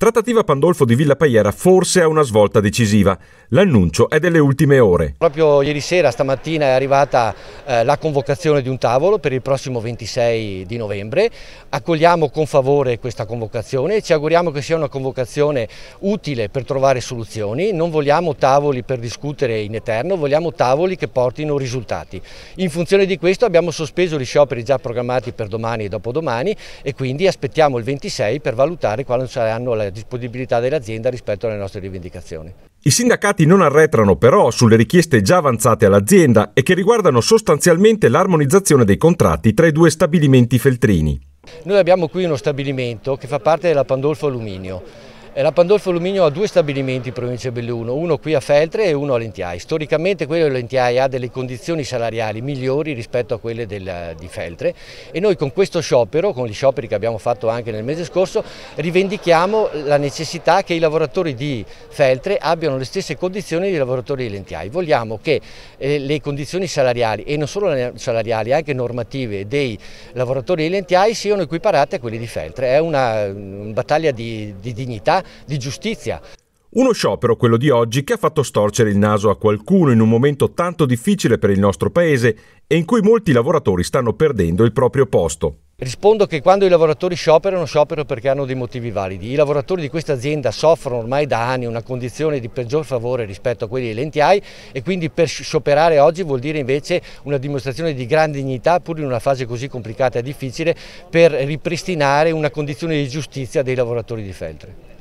Trattativa Pandolfo di Villa Paiera forse ha una svolta decisiva. L'annuncio è delle ultime ore. Proprio ieri sera, stamattina, è arrivata eh, la convocazione di un tavolo per il prossimo 26 di novembre. Accogliamo con favore questa convocazione e ci auguriamo che sia una convocazione utile per trovare soluzioni. Non vogliamo tavoli per discutere in eterno, vogliamo tavoli che portino risultati. In funzione di questo abbiamo sospeso gli scioperi già programmati per domani e dopodomani e quindi aspettiamo il 26 per valutare quali saranno le disponibilità dell'azienda rispetto alle nostre rivendicazioni. I sindacati non arretrano però sulle richieste già avanzate all'azienda e che riguardano sostanzialmente l'armonizzazione dei contratti tra i due stabilimenti feltrini. Noi abbiamo qui uno stabilimento che fa parte della Pandolfo Alluminio eh, la Pandolfo Alluminio ha due stabilimenti in provincia di Belluno, uno qui a Feltre e uno a Lentiai. Storicamente quello di Lentiai ha delle condizioni salariali migliori rispetto a quelle del, di Feltre e noi con questo sciopero, con gli scioperi che abbiamo fatto anche nel mese scorso, rivendichiamo la necessità che i lavoratori di Feltre abbiano le stesse condizioni dei lavoratori di Lentiai. Vogliamo che eh, le condizioni salariali e non solo salariali, anche normative dei lavoratori di Lentiai siano equiparate a quelle di Feltre. È una, una mm, battaglia di, di dignità di giustizia. Uno sciopero, quello di oggi, che ha fatto storcere il naso a qualcuno in un momento tanto difficile per il nostro paese e in cui molti lavoratori stanno perdendo il proprio posto. Rispondo che quando i lavoratori scioperano, scioperano perché hanno dei motivi validi. I lavoratori di questa azienda soffrono ormai da anni una condizione di peggior favore rispetto a quelli dei lentiai e quindi per scioperare oggi vuol dire invece una dimostrazione di grande dignità, pur in una fase così complicata e difficile, per ripristinare una condizione di giustizia dei lavoratori di Feltre.